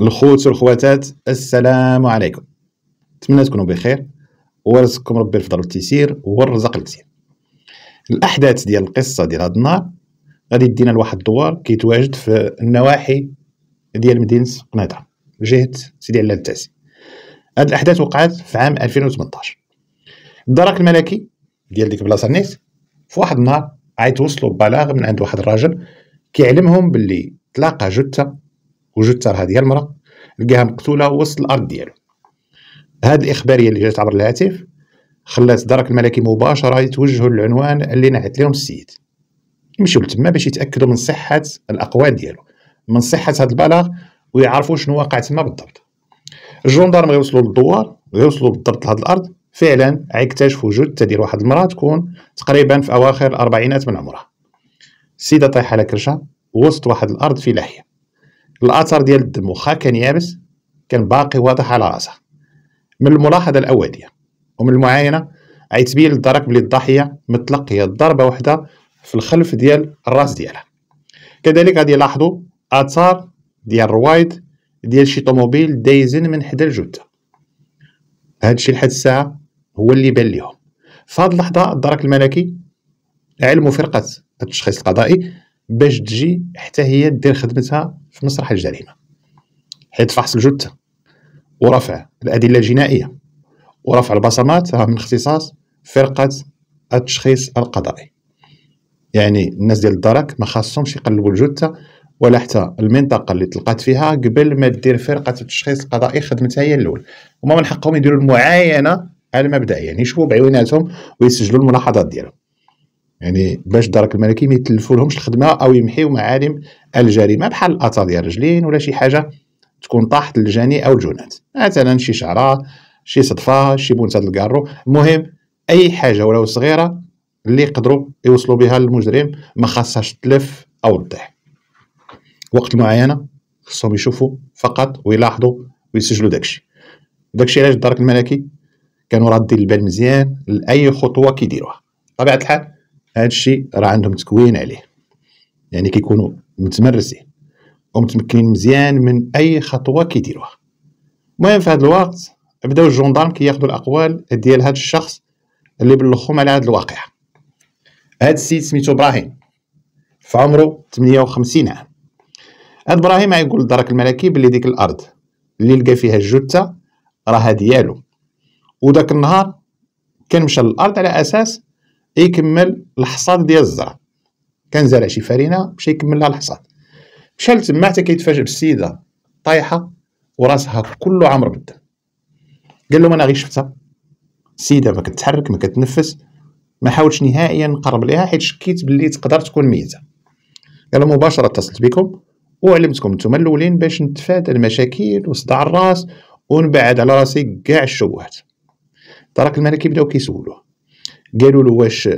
الخوت والخواتات السلام عليكم نتمنى تكونوا بخير ورزقكم ربي الفضل والتيسير والرزق الكثير الاحداث ديال القصه ديال هاد النهار غادي يدينا لواحد الدوار كيتواجد في النواحي ديال مدينه قنيطره جهه سيدي علان التاسي هاد الاحداث وقعت في عام 2018 الدرك الملكي ديال ديك بلاصه نيس في واحد النهار عيط وصلوا بلاغ من عند واحد الراجل كيعلمهم باللي تلاقى جثه وجود صار هذه المراه لقاها مقتوله وسط الارض ديالو هاد الاخباريه اللي جات عبر الهاتف خلات الدرك الملكي مباشره يتوجهوا للعنوان اللي نعت لهم السيد يمشيو لتما باش يتاكدوا من صحه الاقوال ديالو من صحه هذا البلاغ ويعرفوا شنو واقع تما بالضبط الجندرم غيوصلوا للدوار غيوصلوا بالضبط لهاد الارض فعلا غيكتشفوا وجود تدير واحد المراه تكون تقريبا في اواخر الاربعينات من عمرها السيده طايحه على كرشه وسط واحد الارض في لحيه الاثر ديال الدم واخا كان يابس كان باقي واضح على راسه من الملاحظه الاوليه ومن المعاينه غيتبين للدرك بلي الضحيه متلقيه ضربه واحده في الخلف ديال الراس ديالها كذلك غادي يلاحظوا اثار ديال الروايد ديال شي طوموبيل دايزين من حدا الجثه هادشي لحد الساعه هو اللي بان ليهم في اللحظه الدرك الملكي علموا فرقه التشخيص القضائي باش تجي حتى هي دير خدمتها في مسرح الجريمه حيت فحص الجثه ورفع الادله الجنائيه ورفع البصمات راه من اختصاص فرقه التشخيص القضائي يعني الناس ديال الدرك ما خاصهمش يقلبوا الجثه ولا حتى المنطقه اللي تلقات فيها قبل ما دير فرقه التشخيص القضائي خدمتها هي الاول هما من حقهم يديروا المعاينه على المبدا يعني يشوفوا بعيوناتهم ويسجلوا الملاحظات ديالهم يعني باش الدرك الملكي ما يتلفولهمش الخدمه او يمحيو معالم الجريمه بحال الاثار ديال الرجلين ولا شي حاجه تكون طاحت للجاني او الجنات مثلا شي شعره شي صدفه شي بونته الكارو المهم اي حاجه ولو صغيره اللي يقدروا يوصلوا بها للمجرم ما خاصهاش تلف او تطيح وقت المعاينه خصهم يشوفوا فقط ويلاحظوا ويسجلوا داكشي داكشي علاش الدرك الملكي كانوا رادين البال مزيان لاي خطوه كيديروها طبيعه الحال هذا الشيء راه عندهم تكوين عليه يعني كيكونوا متمرسين ومتمكنين مزيان من اي خطوه كيديروها المهم في هذا الوقت بداو الجوندارم كياخذوا الاقوال ديال هذا الشخص اللي بلخهم على هذا الواقعه هذا السيد سميتو ابراهيم في عمره 58 عام هاد ابراهيم غيقول للدرك الملكي بلي ديك الارض اللي لقى فيها الجثه راها ديالو وداك النهار كان مشى للارض على اساس يكمل الحصاد ديال الزرع كان زرع شي فرينه مشى يكمل لها الحصاد مشى لتما حتى كيتفاجئ بالسيده طايحه وراسها كله عامر بالدم قال له انا غير شفتها السيده ما كتحرك ما كتنفس ما حاولتش نهائيا نقرب ليها حيت شكيت باللي تقدر تكون ميته قال مباشره اتصلت بكم وعلمتكم نتوما الاولين باش نتفادى المشاكل وصداع الراس ونبعد على راسي كاع الشبهات تراك الملك يبداو كيسولوه قالوا له واش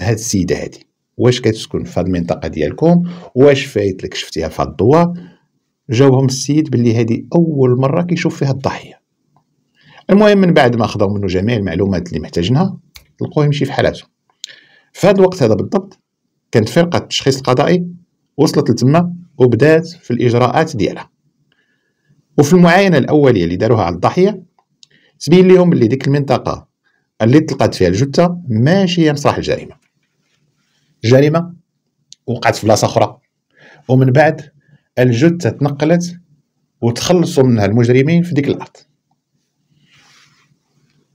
هاد السيده هادي واش كتسكن في هاد المنطقه ديالكم واش فايت لك شفتيها في هاد الدوار جاوبهم السيد باللي هادي اول مره كيشوف فيها الضحيه المهم من بعد ما اخذوا منه جميع المعلومات اللي محتاجينها لقوه يمشي في حالاته في هاد الوقت هذا بالضبط كانت فرقه التشخيص القضائي وصلت لتما وبدات في الاجراءات ديالها وفي المعاينه الاوليه اللي داروها على الضحيه تبين لهم اللي ديك المنطقه اللي تلقات فيها الجثه ماشي هي مسرح الجريمه الجريمه وقعت في بلاصه اخرى ومن بعد الجثه تنقلت وتخلصوا منها المجرمين في ديك الارض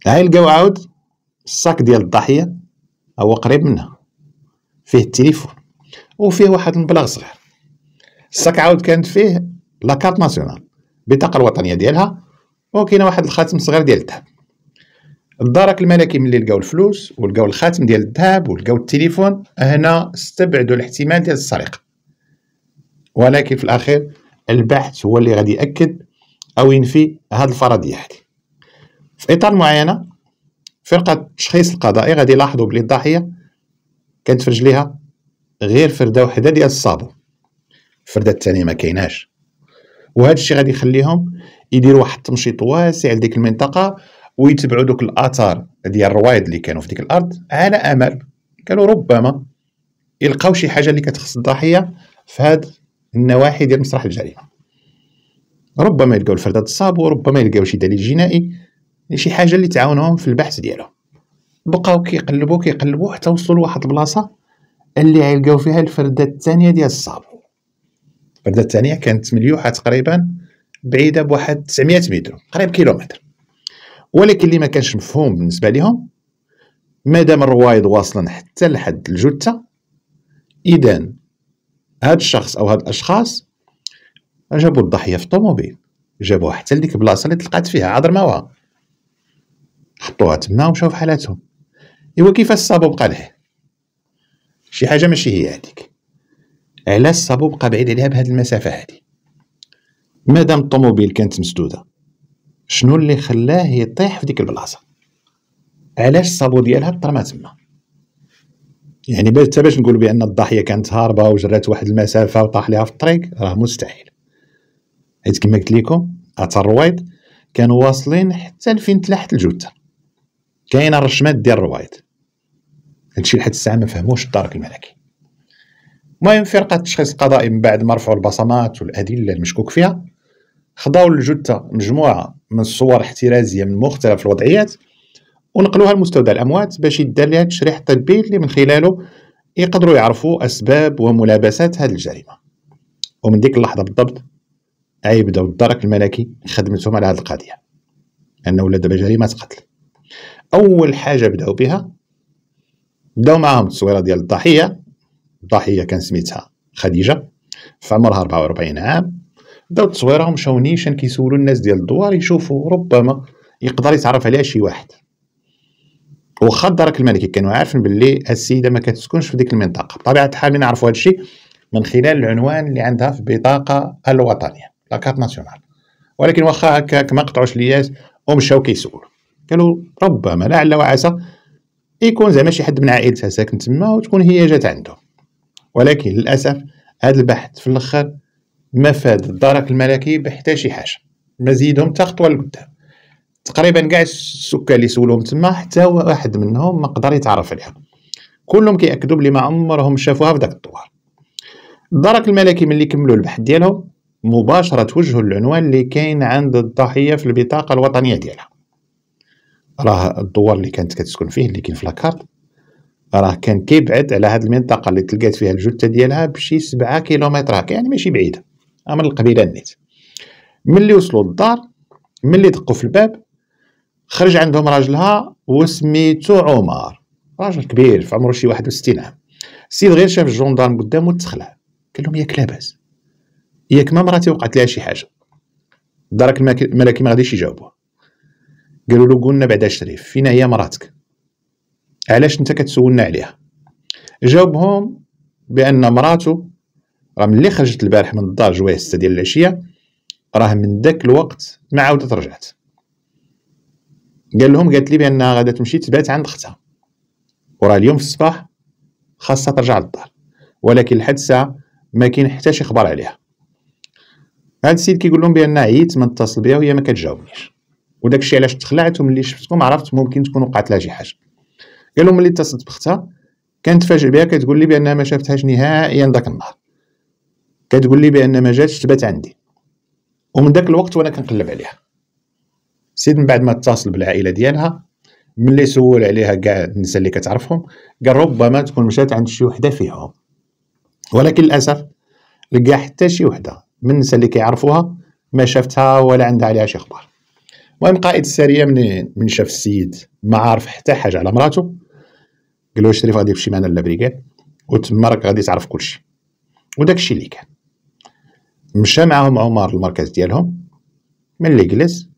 هاي لقاو عاود الساك ديال الضحيه هو قريب منها فيه التليفون وفيه واحد المبلغ صغير الساك عاود كانت فيه لاكارت ناسيونال البطاقه الوطنيه ديالها وكاينه واحد الخاتم صغير ديال الذهب الدرك الملكي ملي لقاو الفلوس ولقاو الخاتم ديال الذهب ولقاو التليفون هنا استبعدوا الاحتمال ديال السرقه ولكن في الاخير البحث هو اللي غادي ياكد او ينفي هذه الفرضيه هذه في اطار معينه فرقه التشخيص القضائي غادي يلاحظوا بلي الضحيه كانت في رجليها غير فرده وحده ديال الصابون الفرده الثانيه ما كايناش وهذا الشيء غادي يخليهم يديروا واحد التمشيط واسع لديك المنطقه ويتبعوا دوك الاثار ديال الروايد اللي كانوا في ديك الارض على امل كانوا ربما يلقاو شي حاجه اللي كتخص الضحيه في هاد النواحي ديال مسرح الجريمه ربما يلقاو الفردات الصاب وربما يلقاو شي دليل جنائي شي حاجه اللي تعاونهم في البحث ديالهم بقاو كيقلبوا كيقلبوا حتى وصلوا لواحد البلاصه اللي غيلقاو فيها الفرده الثانيه ديال الصابو الفرده الثانيه كانت مليوحه تقريبا بعيده بواحد 900 متر قريب كيلومتر ولكن اللي ما كانش مفهوم بالنسبه لهم مادام الروايض واصلا حتى لحد الجثه اذا هاد الشخص او هاد الاشخاص جابوا الضحيه في الطوموبيل جابوها حتى لديك البلاصه اللي تلقات فيها ما حطوها تما ومشاو في حالاتهم ايوا كيفاش الصابو بقى له شي حاجه ماشي هي هذيك علاش الصابو بقى بعيد عليها بهاد المسافه هذه مادام الطوموبيل كانت مسدوده شنو اللي خلاه يطيح في ديك البلاصه علاش الصابو ديالها طرما تما يعني باش حتى باش نقول بان الضاحيه كانت هاربه وجرات واحد المسافه وطاح ليها في الطريق راه مستحيل حيت كما قلت لكم اثر الرويض كانوا واصلين حتى لفين تلاحت الجثه كاينه الرشمات ديال الرويض هادشي لحد الساعه ما فهموش الدرك الملكي المهم فرقه التشخيص القضائي من بعد ما رفعوا البصمات والادله المشكوك فيها خضاو الجثه مجموعه من صور احترازيه من مختلف الوضعيات ونقلوها لمستودع الاموات باش يدار لها التشريح الطبي اللي من خلاله يقدروا يعرفوا اسباب وملابسات هذه الجريمه ومن ديك اللحظه بالضبط يبداو الدرك الملكي خدمتهم على هذه القضيه انه ولا دابا جريمه قتل اول حاجه بداو بها بداو معاهم التصويره ديال الضحيه الضحيه كان سميتها خديجه في عمرها 44 عام بداو التصويره ومشاو نيشان كيسولوا الناس ديال الدوار يشوفوا ربما يقدر يتعرف عليها شي واحد وخا الدرك الملكي كانوا عارفين باللي السيده ما كتسكنش في ديك المنطقه بطبيعه الحال من نعرفوا هذا الشيء من خلال العنوان اللي عندها في البطاقه الوطنيه لاكارت ناسيونال ولكن واخا هكاك ما قطعوش ومشاو كيسولوا قالوا ربما لعل وعسى يكون زعما شي حد من عائلتها ساكن تما وتكون هي جات عندهم ولكن للاسف هذا البحث في الاخر مفاد الدرك الملكي بحتى شي حاجه مزيدهم حتى خطوه لقدام تقريبا كاع السكان اللي سولوهم تما حتى واحد منهم ما قدر يتعرف عليها كلهم كيأكدوا بلي ما عمرهم شافوها في داك الدوار الدرك الملكي ملي كملوا البحث ديالهم مباشره توجهوا للعنوان اللي كاين عند الضحيه في البطاقه الوطنيه ديالها راه الدوار اللي كانت كتسكن فيه اللي كاين في لاكارت راه كان كيبعد على هاد المنطقه اللي تلقات فيها الجثه ديالها بشي سبعة كيلومترات يعني ماشي بعيده امر القبيله نيت ملي وصلوا للدار ملي دقوا في الباب خرج عندهم راجلها وسميتو عمر راجل كبير في عمره شي 61 عام السيد غير شاف الجندارم قدامه تخلع قال لهم ياك لاباس ياك ما مراتي وقعت لها شي حاجه دارك الملكي ما غاديش يجاوبوه قالوا له قلنا بعدا شريف فينا هي مراتك علاش انت كتسولنا عليها جاوبهم بان مراته راه ملي خرجت البارح من الدار جوايه 6 ديال العشيه راه من داك الوقت ما عاودت رجعت قال لهم قالت لي بانها غادا تمشي تبات عند اختها وراه اليوم في الصباح خاصها ترجع للدار ولكن لحد الساعه ما كاين حتى شي خبر عليها هاد السيد كيقول لهم بان عييت ما نتصل بها وهي ما كتجاوبنيش وداك الشيء علاش تخلعت وملي شفتكم عرفت ممكن تكون وقعت لها شي حاجه قال لهم ملي اتصلت باختها كانت تفاجئ بها كتقول لي بانها ما شافتهاش نهائيا داك النهار كتقول لي بان ما جاتش تبات عندي ومن داك الوقت وانا كنقلب عليها سيد من بعد ما اتصل بالعائله ديالها ملي سول عليها كاع النساء اللي كتعرفهم قال ربما تكون مشات عند شي وحده فيهم ولكن للاسف لقى حتى شي وحده من النساء اللي كيعرفوها ما شافتها ولا عندها عليها شي اخبار المهم قائد السريه من من شاف السيد ما عارف حتى حاجه على مراته قال له شريف غادي تمشي معنا لابريكاد وتما راك غادي تعرف كلشي وداكشي اللي كان مشى معاهم عمر المركز ديالهم ملي جلس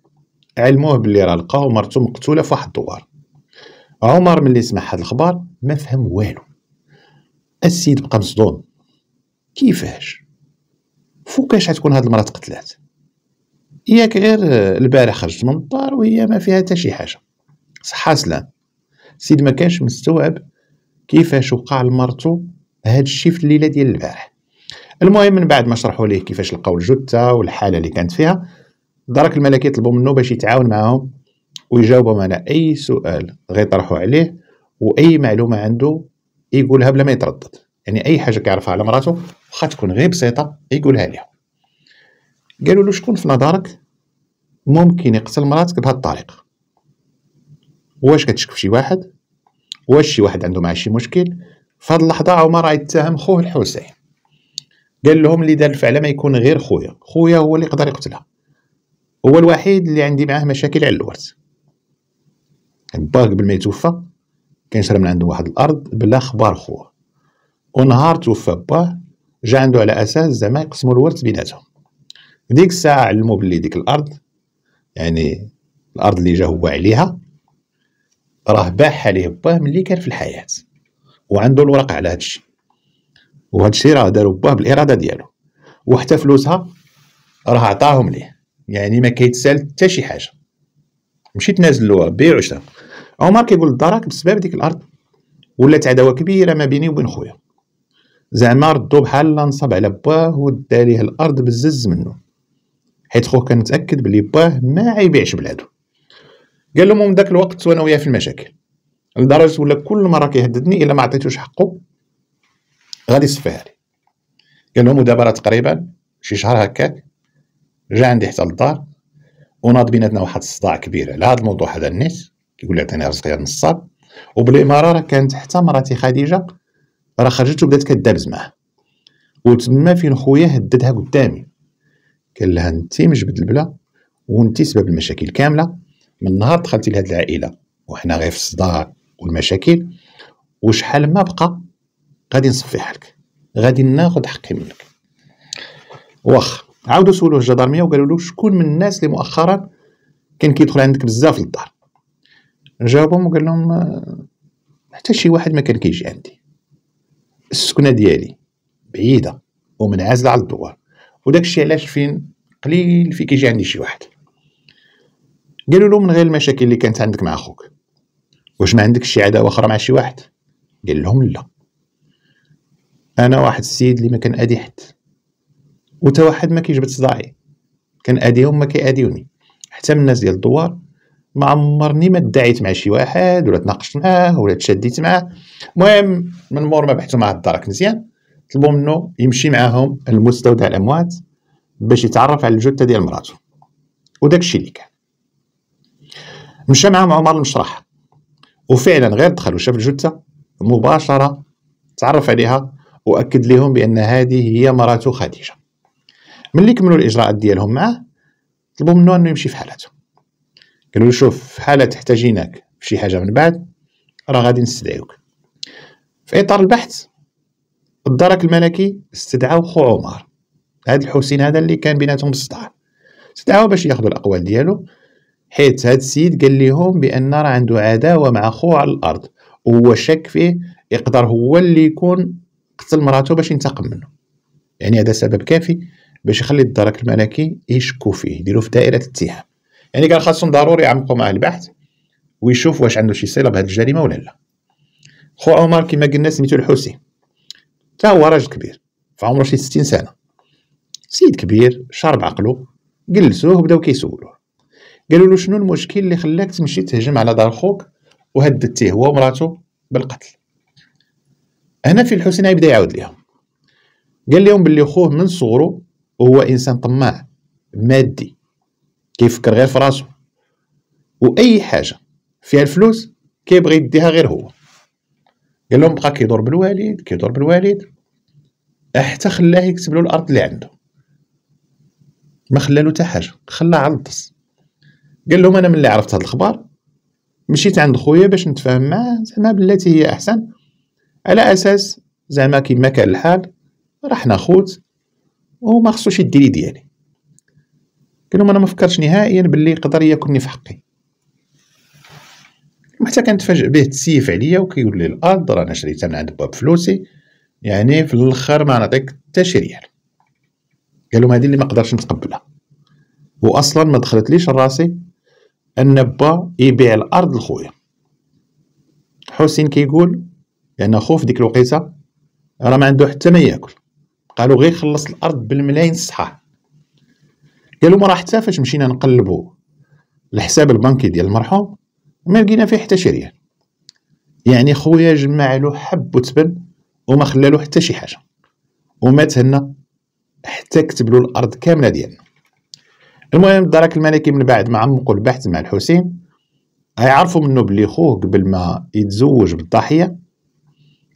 علموه باللي راه لقاو مرتو مقتوله في واحد الدوار عمر ملي سمع هاد الخبر ما فهم والو السيد بقى مصدوم كيفاش فوكاش غتكون هاد المراه تقتلات ياك غير آه، البارح خرجت من الدار وهي ما فيها حتى شي حاجه صحا سلام السيد ما كانش مستوعب كيفاش وقع لمرتو هاد الشيء في الليله ديال البارح المهم من بعد ما شرحوا ليه كيفاش لقاو الجثه والحاله اللي كانت فيها درك الملك يطلبوا منه باش يتعاون معاهم ويجاوبهم على اي سؤال غيطرحوا عليه واي معلومه عنده يقولها بلا ما يتردد يعني اي حاجه كيعرفها على مراته واخا تكون غير بسيطه يقولها ليها قالوا له شكون في نظرك ممكن يقتل مراتك بهذه الطريقه واش كتشك في شي واحد واش شي واحد عنده معاه شي مشكل في اللحظه عمر يتهم خوه الحسين قال لهم اللي دار الفعله ما يكون غير خويا خويا هو اللي يقدر يقتلها هو الوحيد اللي عندي معاه مشاكل على الورث باه قبل ما يتوفى كان شرى من عنده واحد الارض بلا خبار خوه ونهار توفى باه جا عنده على اساس زعما يقسموا الورث بيناتهم ديك الساعه علموا بلي ديك الارض يعني الارض اللي جا هو عليها راه باعها ليه باه ملي كان في الحياه وعنده الورق على هادشي وهذا الشيء راه دارو باه بالاراده ديالو وحتى فلوسها راه عطاهم ليه يعني ما كيتسال حتى شي حاجه مشي تنازلوها بيع وشرا عمر كيقول الدراك بسبب ديك الارض ولات عداوه كبيره ما بيني وبين خويا زعما ردو بحال نصب على باه ودا ليه الارض بزز منه حيت خوه كان متاكد بلي باه ما عيبيعش بلادو قال لهم من داك الوقت وانا وياه في المشاكل لدرجه ولا كل مره كيهددني الا ما عطيتوش حقه غادي يصفيها لي قال لهم ودابا تقريبا شي شهر هكاك جا عندي حتى للدار وناض بيناتنا واحد الصداع كبير على هذا الموضوع هذا النيت كيقول لي عطيني رزقي هذا النصاب وبالاماره راه كانت حتى مراتي خديجه راه خرجت وبدات كدابز معاه وتما فين خويا هددها قدامي قال لها انت مجبد البلا وانت سبب المشاكل كامله من نهار دخلتي لهاد العائله وحنا غير في الصداع والمشاكل وشحال ما بقى غادي نصفيها لك غادي ناخذ حقي منك واخ عاودوا سولوه الجدارميه وقالوا له شكون من الناس اللي مؤخرا كان كيدخل عندك بزاف للدار جاوبهم وقال لهم آه، حتى شي واحد ما كان كيجي عندي السكنه ديالي بعيده ومنعزله على الدوار وداك الشيء علاش فين قليل في كيجي عندي شي واحد قالوا له من غير المشاكل اللي كانت عندك مع اخوك واش ما عندك شي عداوه اخرى مع شي واحد قال لهم لا انا واحد السيد اللي ما كان ادي حد وتا واحد ما كيجبد صداعي كان اديهم ما كياديوني حتى من الناس ديال الدوار ما عمرني ما دعيت مع شي واحد ولا تناقشت معاه ولا تشديت معاه المهم من مور ما بحثوا مع الدرك مزيان طلبوا منه يمشي معاهم المستودع الاموات باش يتعرف على الجثه ديال مراته وداك الشيء اللي كان مشى معاهم عمر المشرح وفعلا غير دخل وشاف الجثه مباشره تعرف عليها واكد لهم بان هذه هي مرات خديجه ملي كملوا الاجراءات ديالهم معاه طلبوا منه انه يمشي في حالته قالوا له شوف في حاله تحتاجينك في شي حاجه من بعد راه غادي نستدعيوك في اطار البحث الدرك الملكي استدعاو خو عمر هاد الحسين هذا اللي كان بيناتهم الصداع استدعاو باش ياخذوا الاقوال ديالو حيت هاد السيد قال لهم بان راه عنده عداوه مع خو على الارض وهو شك فيه يقدر هو اللي يكون قتل مراته باش ينتقم منه يعني هذا سبب كافي باش يخلي الدرك الملكي يشكو فيه يديرو في دائره الاتهام يعني كان خاصهم ضروري يعمقوا معاه البحث ويشوف واش عنده شي صله بهذه الجريمه ولا لا خو عمر كما قلنا سميتو الحوسي تا هو راجل كبير فعمره شي 60 سنه سيد كبير شارب عقلو جلسوه وبداو كيسولوه قالوا له شنو المشكل اللي خلاك تمشي تهجم على دار خوك وهددتيه هو ومراته بالقتل هنا في الحسين بدا يعاود لهم قال لهم بلي خوه من صغره وهو انسان طماع مادي كيفكر غير في راسو واي حاجه فيها الفلوس كيبغي يديها غير هو قال لهم بقى كيدور بالوالد كيدور بالوالد حتى خلاه يكتب له الارض اللي عنده ما له حتى حاجه خلاه على الطس قال لهم انا ملي عرفت هاد الخبر مشيت عند خويا باش نتفاهم معاه زعما بلاتي هي احسن على اساس زعما كيما كان الحال راح ناخذ وما خصوش يديري ديالي كانوا انا ما فكرتش نهائيا باللي يقدر ياكلني في حقي حتى كنتفاجئ به تسيف عليا وكيقول لي الارض انا شريتها من عند باب فلوسي يعني في الاخر ما نعطيك حتى شي ريال قال لهم هذه اللي ما قدرش نتقبلها واصلا ما دخلت ليش راسي ان با يبيع الارض لخويا حسين كيقول لان خوف ديك الوقيته راه ما عنده حتى ما ياكل قالوا غير خلص الارض بالملايين الصحاح قالوا ما راه حتى فاش مشينا نقلبوا الحساب البنكي ديال المرحوم ما لقينا فيه حتى شي ريال يعني خويا جمع له حب وتبن وما خلى له حتى شي حاجه ومات هنا حتى كتب له الارض كامله ديالنا المهم الدرك الملكي من بعد ما عمقوا البحث مع الحسين عرفوا منه بلي خوه قبل ما يتزوج بالضحيه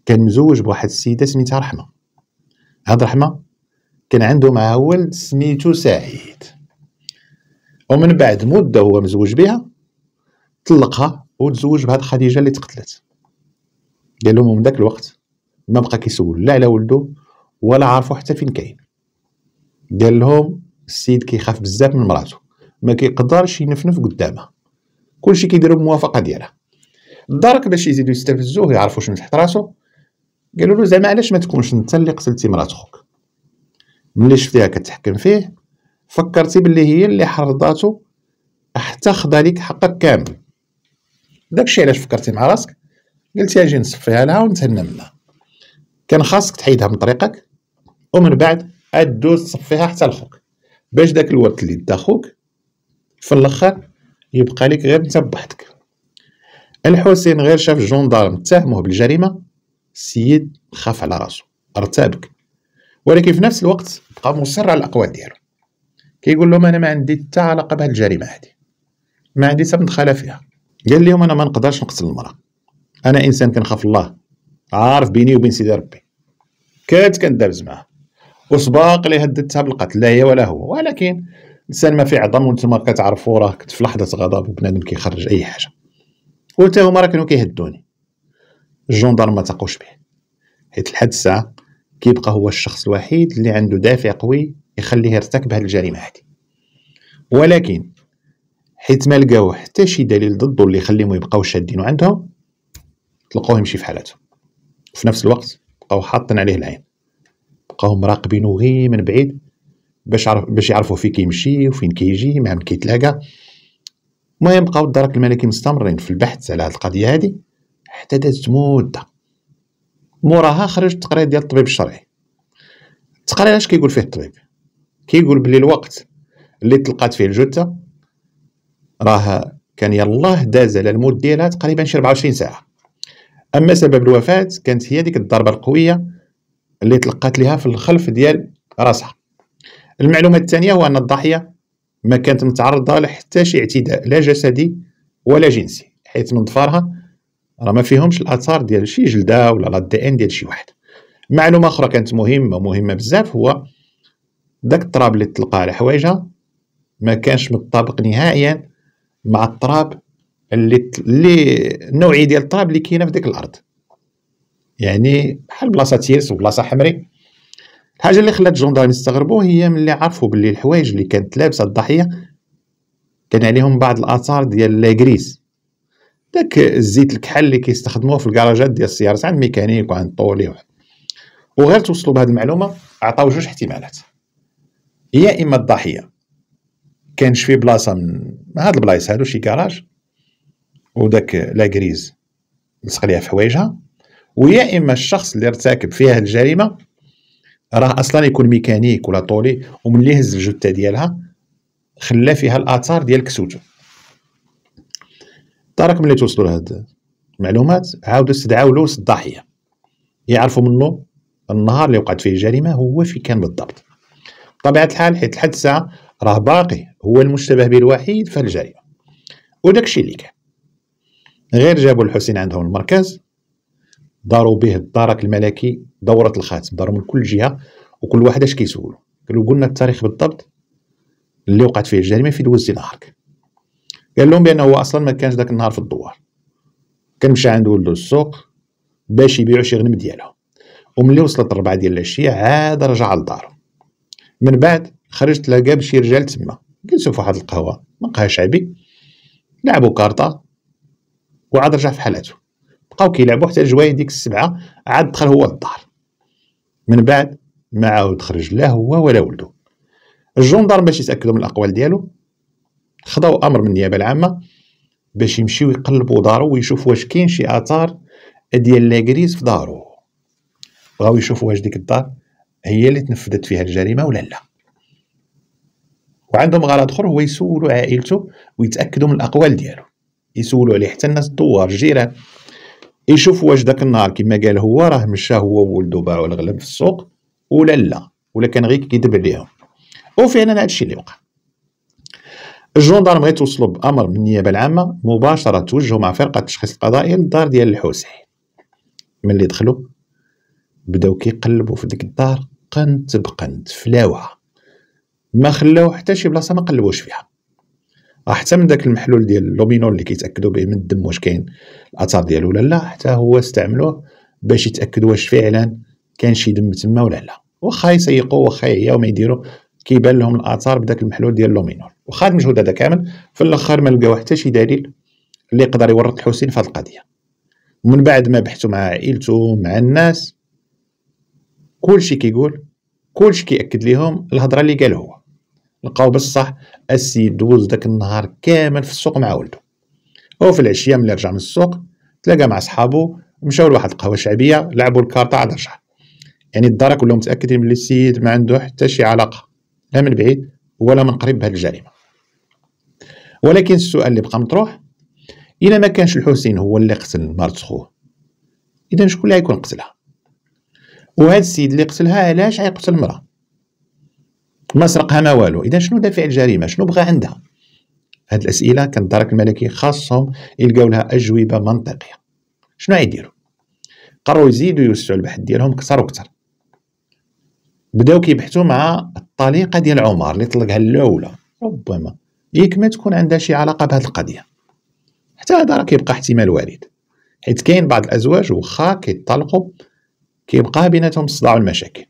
كان مزوج بواحد السيده سميتها رحمه هاد رحمه كان عنده معها ولد سميتو سعيد ومن بعد مده هو مزوج بها طلقها وتزوج بهاد خديجه اللي تقتلت قال لهم من داك الوقت ما بقى كيسول لا على ولده ولا عارفو حتى فين كاين قال لهم السيد كيخاف بزاف من مراته ما كيقدرش ينفنف قدامها كلشي كيديروا الموافقه ديالها الدارك باش يزيدوا يستفزوه يعرفوا شنو تحت راسو قالوا له زعما علاش ما تكونش انت اللي قتلتي مرات خوك ملي شفتيها كتحكم فيه فكرتي باللي هي اللي حرضاتو حتى خدا ليك حقك كامل داكشي علاش فكرتي مع راسك قلتي اجي نصفيها لها ونتهنى منها كان خاصك تحيدها من طريقك ومن بعد عاد دوز تصفيها حتى لخوك باش داك الوقت اللي دا خوك في الاخر يبقى لك غير انت بوحدك الحسين غير شاف جوندارم اتهمه بالجريمه السيد خاف على راسو ارتبك ولكن في نفس الوقت بقى مصر على الاقوال ديالو كيقول لهم انا ما عندي حتى علاقه بهذه الجريمه هذه ما عندي حتى مدخله فيها قال لهم انا ما نقدرش نقتل المراه انا انسان كنخاف الله عارف بيني وبين سيدي ربي كانت كندابز معاه وسباق اللي هددتها بالقتل لا هي ولا هو ولكن الانسان ما في عظم وانت ما كتعرفوا راه كنت في لحظه غضب وبنادم كيخرج اي حاجه وتا هما راه كانوا كيهدوني الجندر ما تقوش به حيت لحد الساعه كيبقى هو الشخص الوحيد اللي عنده دافع قوي يخليه يرتكب هاد الجريمه هادي ولكن حيت ما لقاو حتى شي دليل ضده اللي يخليهم يبقاو شادين عندهم تلقاوه يمشي في حالته في نفس الوقت بقاو حاطين عليه العين بقاو مراقبينو غير من بعيد باش عرف باش يعرفوا فين كيمشي وفين كيجي مع من كيتلاقى المهم بقاو الدرك الملكي مستمرين في البحث على هاد القضيه هادي حتى دازت مده موراها خرج التقرير ديال الطبيب الشرعي التقرير اش كيقول فيه الطبيب كيقول بلي الوقت اللي تلقات فيه الجثه راه كان يلاه داز على الموت ديالها تقريبا شي 24 ساعه اما سبب الوفاه كانت هي ديك الضربه القويه اللي تلقات ليها في الخلف ديال راسها المعلومه الثانيه هو ان الضحيه ما كانت متعرضه لحتى شي اعتداء لا جسدي ولا جنسي حيث من ظفارها راه ما فيهمش الاثار ديال شي جلده ولا لا دي ان ديال شي واحد معلومه اخرى كانت مهمه مهمه بزاف هو داك التراب اللي تلقى على حوايجها ما كانش متطابق نهائيا مع التراب اللي اللي النوعيه ديال التراب اللي كاينه في ديك الارض يعني بحال بلاصه تيرس وبلاصه حمري الحاجه اللي خلات الجندارم يستغربوا هي ملي عرفوا باللي الحوايج اللي كانت لابسه الضحيه كان عليهم بعض الاثار ديال لاغريس داك الزيت الكحل اللي كيستخدموه في الكراجات ديال السيارات عند ميكانيك وعند طولي وعند وغير توصلوا بهذه المعلومه عطاو جوج احتمالات يا اما الضحيه كان في بلاصه من هاد البلايص هادو شي كراج وداك لا غريز لصق ليها في حوايجها ويا اما الشخص اللي ارتكب فيها الجريمه راه اصلا يكون ميكانيك ولا طولي وملي هز الجثه ديالها خلى فيها الاثار ديال كسوته دارك ملي توصلوا لهاد المعلومات عاودوا استدعاو لوس الضحيه يعرفوا منه النهار اللي وقعت فيه الجريمه هو فين كان بالضبط بطبيعه الحال حيت لحد الساعه راه باقي هو المشتبه به الوحيد في الجريمه وداكشي اللي كان غير جابوا الحسين عندهم المركز داروا به الدرك الملكي دوره الخاتم داروا من كل جهه وكل واحد اش كيسولو قالوا قلنا التاريخ بالضبط اللي وقعت فيه الجريمه في دي نهارك قال لهم بأنه هو أصلا ما كانش ذاك النهار في الدوار كان مشى عند ولدو السوق باش يبيع شي غنم ديالهم وملي وصلت الربعه ديال العشية عاد رجع لدارو من بعد خرج تلاقى بشي رجال تما جلسوا في واحد القهوة مقهى شعبي لعبوا كارطة وعاد رجع في حالته بقاو كيلعبوا حتى الجوايه ديك السبعة عاد دخل هو للدار من بعد ما عاود خرج لا هو ولا ولدو الجندر باش يتاكدوا من الاقوال ديالو خداو امر من النيابه العامه باش يمشيو يقلبوا دارو ويشوفوا واش كاين شي اثار ديال لاكريز في دارو بغاو يشوفوا واش ديك الدار هي اللي تنفذت فيها الجريمه ولا لا وعندهم غرض اخر هو يسولوا عائلته ويتاكدوا من الاقوال ديالو يسولوا عليه حتى الناس الدوار الجيران يشوفوا واش داك النهار كما قال هو راه مشى هو وولدو باعوا الغلب في السوق ولا لا ولا كان غير كيدب عليهم وفعلا هذا الشيء اللي وقع الجندرمية توصلوا بأمر من النيابة العامة مباشرة توجهوا مع فرقة التشخيص القضائي للدار ديال الحسين ملي دخلوا بداو كيقلبوا في ديك الدار قنت بقنت فلاوها ما خلاو حتى شي بلاصه ما قلبوش فيها راه حتى من داك المحلول ديال اللومينول اللي كيتاكدوا به من الدم واش كاين الاثار ديالو ولا لا حتى هو استعملوه باش يتاكدوا واش فعلا كان شي دم تما ولا لا واخا يسيقوا واخا يعياو ما يديروا كيبان لهم الاثار بداك المحلول ديال لومينور واخا المجهود هذا كامل في الاخر ما لقاو حتى شي دليل اللي يقدر يورط الحسين في هذه القضيه ومن بعد ما بحثوا مع عائلته مع الناس كلشي كيقول كلشي كيأكد ليهم الهضره اللي قال هو لقاو بصح السيد دوز داك النهار كامل في السوق مع ولده وفي العشيه ملي رجع من السوق تلاقى مع صحابو مشاو لواحد القهوه شعبيه لعبوا الكارطه عاد رجع يعني الدار كلهم متاكدين بلي السيد ما عنده حتى شي علاقه لا من بعيد ولا من قريب بهذه الجريمه ولكن السؤال اللي بقى مطروح الا ما كانش الحسين هو اللي قتل مرت خوه اذا شكون اللي غيكون قتلها وهذا السيد اللي قتلها علاش غيقتل المراه ما سرقها ما والو اذا شنو دافع الجريمه شنو بغى عندها هاد الاسئله كان الدرك الملكي خاصهم يلقاو لها اجوبه منطقيه شنو غيديروا قرروا يزيدوا يوسعوا البحث ديالهم كثر وكثر بداو كيبحثوا مع الطليقه ديال عمر اللي طلقها الاولى ربما ياك ما تكون عندها شي علاقه بهذه القضيه حتى هذا راه كيبقى احتمال وارد حيت كاين بعض الازواج واخا كيطلقوا كيبقى بيناتهم الصداع والمشاكل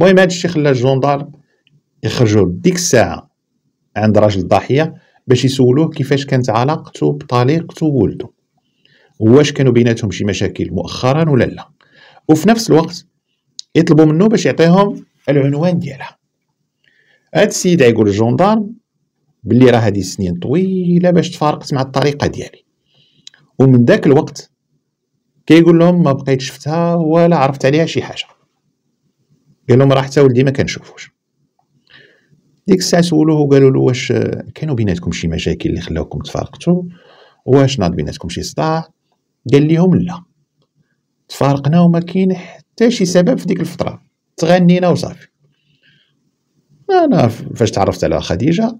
المهم هذا الشيء خلى الجندار يخرجوا ديك الساعه عند راجل الضحيه باش يسولوه كيفاش كانت علاقته بطليقته وولده واش كانوا بيناتهم شي مشاكل مؤخرا ولا لا وفي نفس الوقت يطلبوا منه باش يعطيهم العنوان ديالها هاد السيد غيقول الجندارم باللي راه هادي سنين طويله باش تفارقت مع الطريقه ديالي ومن داك الوقت كيقول لهم ما بقيت شفتها ولا عرفت عليها شي حاجه قال لهم راه حتى ولدي ما كنشوفوش ديك الساعه سولوه وقالوا له واش كانوا بيناتكم شي مشاكل اللي خلاوكم تفارقتوا واش ناض بيناتكم شي صداع قال لهم لا تفارقنا وما كاين حتى حتى شي سبب في ديك الفتره تغنينا وصافي انا فاش تعرفت على خديجه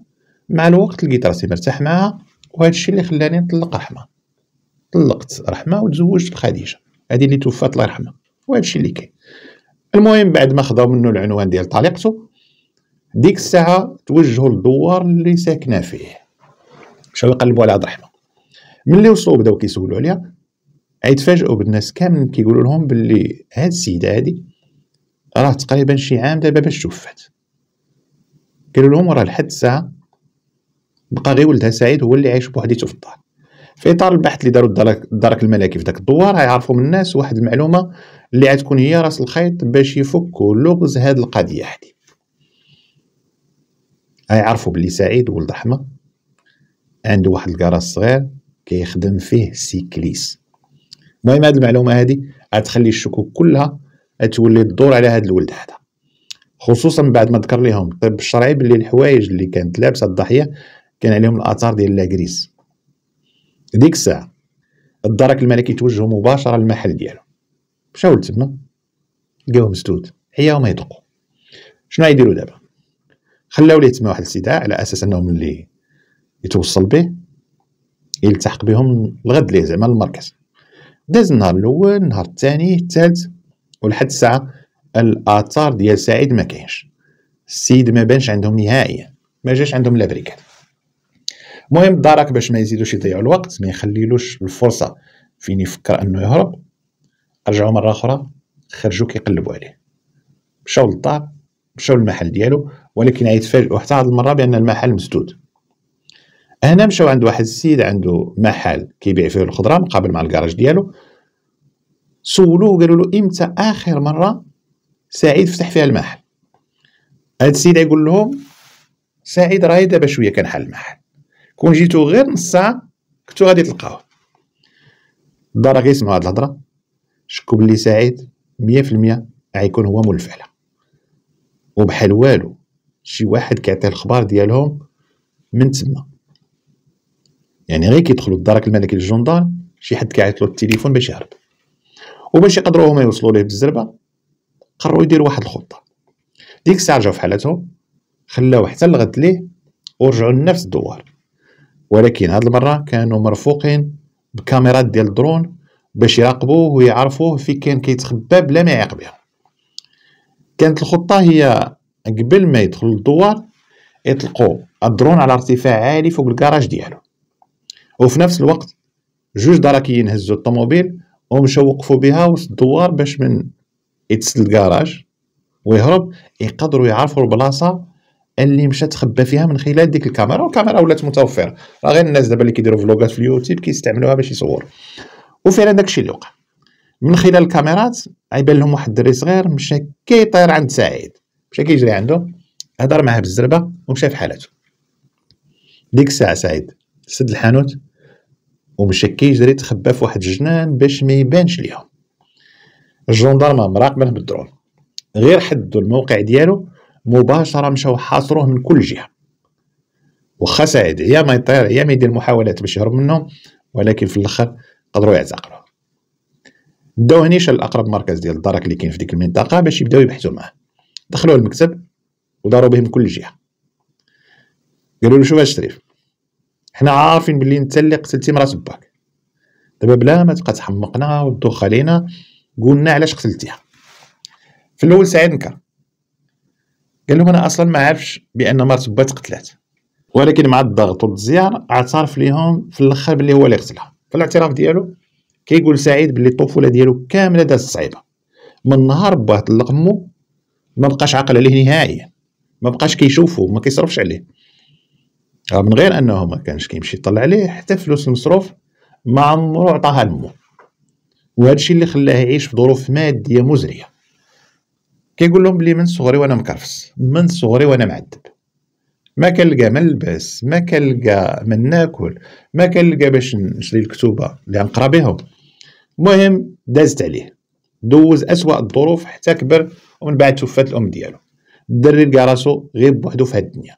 مع الوقت لقيت راسي مرتاح معها وهذا الشيء اللي خلاني نطلق رحمه طلقت رحمه وتزوجت بخديجه هذه اللي توفات الله يرحمها وهذا الشيء اللي كاين المهم بعد ما خداو منه العنوان ديال طليقته ديك الساعه توجهوا للدوار اللي ساكنه فيه مشاو يقلبوا على عبد الرحمن ملي وصلوا بداو كيسولوا عليها غيتفاجئوا بالناس كامل كيقولوا لهم باللي هاد السيده هادي راه تقريبا شي عام دابا باش توفات قالوا لهم راه لحد الساعه بقى غير ولدها سعيد هو اللي عايش بوحديته في الدار في اطار البحث اللي داروا الدرك الملكي في داك الدوار غيعرفوا من الناس واحد المعلومه اللي غتكون هي راس الخيط باش يفكوا لغز هاد القضيه هادي غيعرفوا بلي سعيد ولد احمد عنده واحد الكراج صغير كيخدم فيه سيكليس المهم هذه المعلومه هذه غتخلي الشكوك كلها تولي تدور على هذا الولد هذا خصوصا بعد ما ذكر لهم الطب الشرعي باللي الحوايج اللي كانت لابسه الضحيه كان عليهم الاثار ديال لاكريس ديك الساعه الدرك الملكي توجهوا مباشره للمحل ديالو مشاو لتما لقاوه مسدود حياهم ما شنو غيديروا دابا خلاو ليه تما واحد الاستدعاء على اساس انهم اللي يتوصل به يلتحق بهم الغد ليه زعما المركز داز النهار الاول النهار الثاني الثالث ولحد الساعه الاثار ديال سعيد ما كاينش السيد ما بانش عندهم نهائيا ما جاش عندهم لا بريكات المهم الدرك باش ما يزيدوش يضيعوا الوقت ما يخليلوش الفرصه فين يفكر انه يهرب رجعوا مره اخرى خرجوا كيقلبوا عليه مشاو للدار مشاو للمحل ديالو ولكن يتفاجئوا حتى هاد المره بان المحل مسدود هنا مشاو عند واحد السيد عنده محل كيبيع فيه الخضره مقابل مع الكراج ديالو سولوه قالوا له امتى اخر مره سعيد فتح فيها المحل هاد السيد يقول لهم سعيد راهي دابا شويه كنحل المحل كون جيتو غير نص ساعه كنتو غادي تلقاوه الدار كيسمعوا هاد الهضره شكو بلي سعيد 100% غيكون هو مول الفعله وبحال والو شي واحد كيعطي الخبار ديالهم من تما يعني غير كيدخلوا الدرك الملكي للجندار شي حد كيعيط له التليفون باش يهرب وباش يقدروا هما يوصلوا ليه بالزربه قرروا يديروا واحد الخطه ديك الساعه رجعوا في حالتهم خلاوه حتى الغد ليه ورجعوا لنفس الدوار ولكن هاد المره كانوا مرفوقين بكاميرات ديال الدرون باش يراقبوه ويعرفوه فين كان كيتخبى بلا ما يعيق بها كانت الخطه هي قبل ما يدخل للدوار يطلقوا الدرون على ارتفاع عالي فوق الكراج ديالو وفي نفس الوقت جوج دراكيين هزوا الطوموبيل ومشاو وقفوا بها وسط الدوار باش من يتسد الكراج ويهرب يقدروا يعرفوا البلاصه اللي مشى تخبى فيها من خلال ديك الكاميرا والكاميرا ولات متوفره راه غير الناس دابا اللي كيديروا فلوغات في اليوتيوب كيستعملوها باش يصور وفعلا داكشي اللي وقع من خلال الكاميرات عيبان لهم واحد الدري صغير مشى كيطير عند سعيد مشى كيجري عنده هضر معاه بالزربه ومشى في حالته ديك الساعه سعيد سد الحانوت ومشكي كيجري تخبى في واحد الجنان باش ما يبانش ليهم الجندرما مراقبه بالدرون غير حدوا الموقع ديالو مباشره مشاو حاصروه من كل جهه وخا سعيد يا ما يطير يا ما يدير محاولات باش يهرب منهم ولكن في الاخر قدروا يعتقلوه داو هنيش الاقرب مركز ديال الدرك اللي كاين في ديك المنطقه باش يبداو يبحثوا معاه دخلوه المكتب وداروا بهم كل جهه قالوا له شوف اش شريف حنا عارفين بلي نتا اللي قتلتي مرات باك دابا بلا ما تبقى تحمقنا وتدوخ علينا قولنا علاش قتلتيها في الاول سعيد نكر قال لهم انا اصلا ما عارفش بان مرات باك تقتلات ولكن مع الضغط والتزيار اعترف ليهم في الاخر بلي هو اللي قتلها في الاعتراف ديالو كيقول كي سعيد بلي الطفوله ديالو كامله دازت صعيبه من نهار باه طلق امه ما بقاش عاقل عليه نهائيا ما بقاش كيشوفو ما كيصرفش عليه آه، من غير انه ما كانش كيمشي يطلع عليه حتى فلوس المصروف ما عمرو عطاها لمو وهذا الشيء اللي خلاه يعيش في ظروف ماديه مزريه كيقول لهم بلي من صغري وانا مكرفس من صغري وانا معذب ما كنلقى ما نلبس ما كنلقى ما ناكل ما كنلقى باش نشري الكتوبه اللي نقرا بهم المهم دازت عليه دوز اسوا الظروف حتى كبر ومن بعد توفات الام ديالو الدري لقى راسو غير بوحدو في هاد الدنيا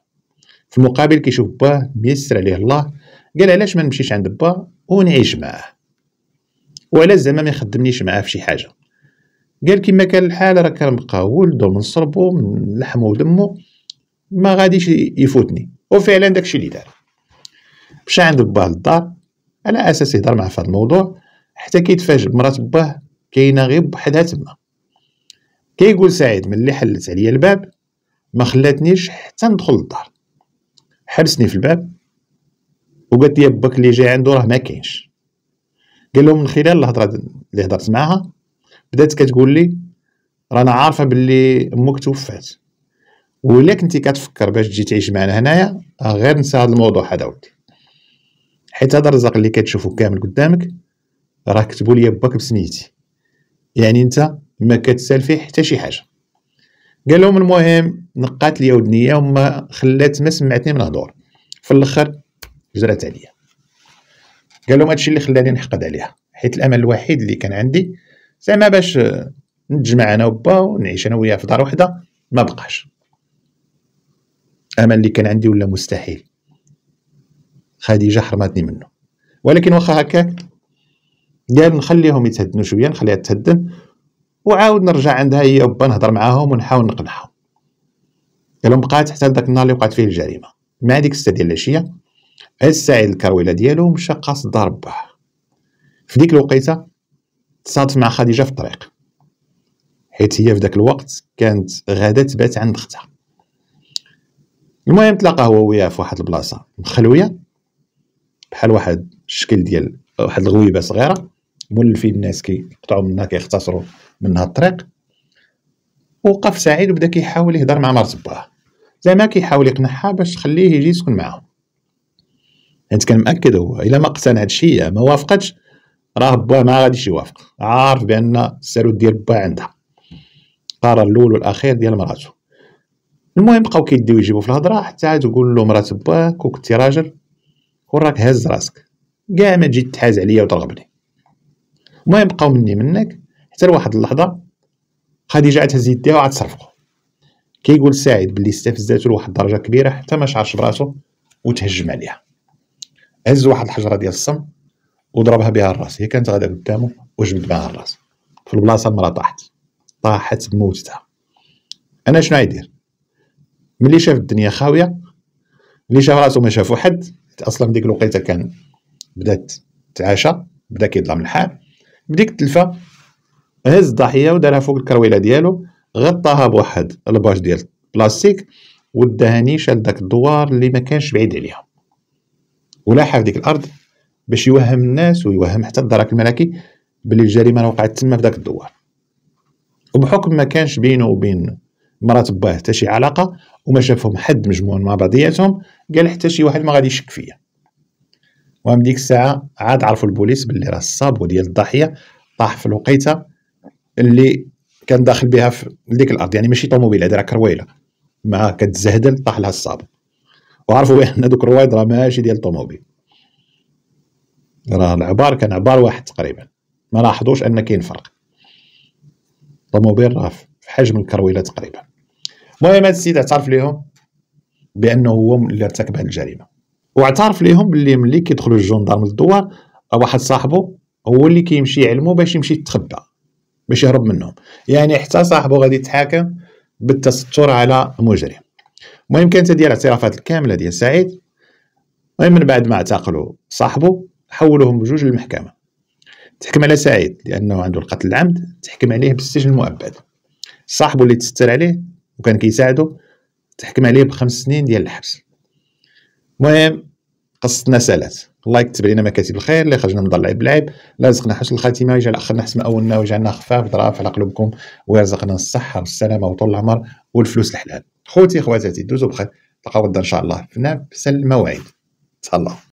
في المقابل كيشوف باه ميسر عليه الله قال علاش ما نمشيش عند با ونعيش معاه وعلاش زعما ما يخدمنيش معاه في شي حاجه قال كما كان الحال راه كنبقى ولدو من صربو من لحمو ودمو ما غاديش يفوتني وفعلا داكشي اللي دار مشى عند باه للدار على اساس يهضر معاه في هذا الموضوع حتى كيتفاجئ بمرات باه كاينه غير بوحدها تما كيقول سعيد ملي حلت عليا الباب ما خلاتنيش حتى ندخل للدار حبسني في الباب وقالت لي باك اللي جاي عنده راه ما كاينش قال لهم من خلال الهضره اللي هضرت معاها بدات كتقول لي رانا عارفه باللي امك توفات ولا كنتي كتفكر باش تجي تعيش معنا هنايا غير نسى هذا الموضوع هذا ولدي حيت هذا الرزق اللي كتشوفه كامل قدامك راه كتبوا لي باك بسميتي يعني انت ما كتسال فيه حتى شي حاجه قال لهم المهم نقات لي ودنيا وما خلات ما سمعتني من هدور في الاخر جرات عليا قال لهم هادشي اللي خلاني نحقد عليها حيت الامل الوحيد اللي كان عندي زعما باش نتجمع انا وبا ونعيش انا وياها في دار وحده ما بقاش امل اللي كان عندي ولا مستحيل خديجه حرمتني منه ولكن واخا هكاك قال نخليهم يتهدنوا شويه نخليها تهدن وعاود نرجع عندها هي وبا نهضر معاهم ونحاول نقنعهم قالهم بقات حتى داك النهار اللي وقعت فيه الجريمه مع ديك السته ديال العشيه عاد سعيد الكرويله ديالو مشى قاصد دار باه في ديك الوقيته تصادف مع خديجه في الطريق حيت هي في داك الوقت كانت غادا تبات عند اختها المهم تلاقى هو وياها في واحد البلاصه مخلويه بحال واحد الشكل ديال واحد الغويبه صغيره مولفين الناس كيقطعوا منها كيختصروا منها الطريق وقف سعيد وبدا كيحاول يهضر مع مرت باه زعما كيحاول يقنعها باش تخليه يجي يسكن معاهم حيت كان مأكد هو الا ما اقتنع الشيء ما وافقتش راه با ما غاديش يوافق عارف بان السالوت ديال با عندها قرار الاول والاخير ديال مراتو المهم بقاو كيديو يجيبو في الهضره حتى يقول له مرات باك وكنتي راجل وراك هز راسك كاع ما تجي تحاز عليا وتغبني المهم بقاو مني منك حتى لواحد اللحظه خديجه عاد يديها وعاد كيقول سعيد بلي استفزاتو لواحد الدرجه كبيره حتى ما شعرش براسو وتهجم عليها هز واحد الحجره ديال الصم وضربها بها الراس هي كانت غادا قدامه وجبد بها الراس في البلاصه المرا طاحت طاحت بموتتها انا شنو غيدير ملي شاف الدنيا خاويه ملي شاف راسو ما شافو حد اصلا ديك الوقيته كان بدات تعاشى بدا كيظلم الحال بديك التلفه هز الضحيه ودارها فوق الكرويله ديالو غطاها بواحد الباج ديال البلاستيك وداهني نيشة داك الدوار اللي ما كانش بعيد عليها ولاحا في ديك الارض باش يوهم الناس ويوهم حتى الدرك الملكي بلي الجريمه راه وقعت تما في داك الدوار وبحكم ما كانش بينه وبين مرات باه حتى شي علاقه وما شافهم حد مجموع مع بعضياتهم قال حتى شي واحد ما غادي يشك فيها المهم ديك الساعه عاد عرفوا البوليس باللي راه الصابو ديال الضحيه طاح في الوقيته اللي كان داخل بها في ديك الارض يعني ماشي طوموبيل هذه راه كرويله مع كتزهدل طاح لها الصابو وعرفوا بان دوك الروايد راه ماشي ديال طوموبيل راه العبار كان عبار واحد تقريبا ما لاحظوش ان كاين فرق الطوموبيل راه في حجم الكرويله تقريبا المهم هذا السيد اعترف ليهم بانه هو اللي ارتكب هذه الجريمه واعترف ليهم باللي ملي كيدخلوا الجندارم للدوار واحد صاحبه هو اللي كيمشي يعلمو باش يمشي يتخبى باش يهرب منهم يعني حتى صاحبه غادي يتحاكم بالتستر على مجرم المهم كانت ديال الاعترافات الكامله ديال سعيد المهم من بعد ما اعتقلوا صاحبه حولوهم بجوج للمحكمه تحكم على سعيد لانه عنده القتل العمد تحكم عليه بالسجن المؤبد صاحبه اللي تستر عليه وكان كيساعده تحكم عليه بخمس سنين ديال الحبس المهم قصتنا سالات الله يكتب علينا مكاتب الخير اللي خرجنا من لعب لعب لازقنا حسن الخاتمه ويجعل اخرنا حسن اولنا ويجعلنا خفاف ضراف على قلوبكم ويرزقنا الصحه والسلامه وطول العمر والفلوس الحلال خوتي خواتاتي دوزوا بخير تلقاو غدا ان شاء الله في نفس الموعد تهلاو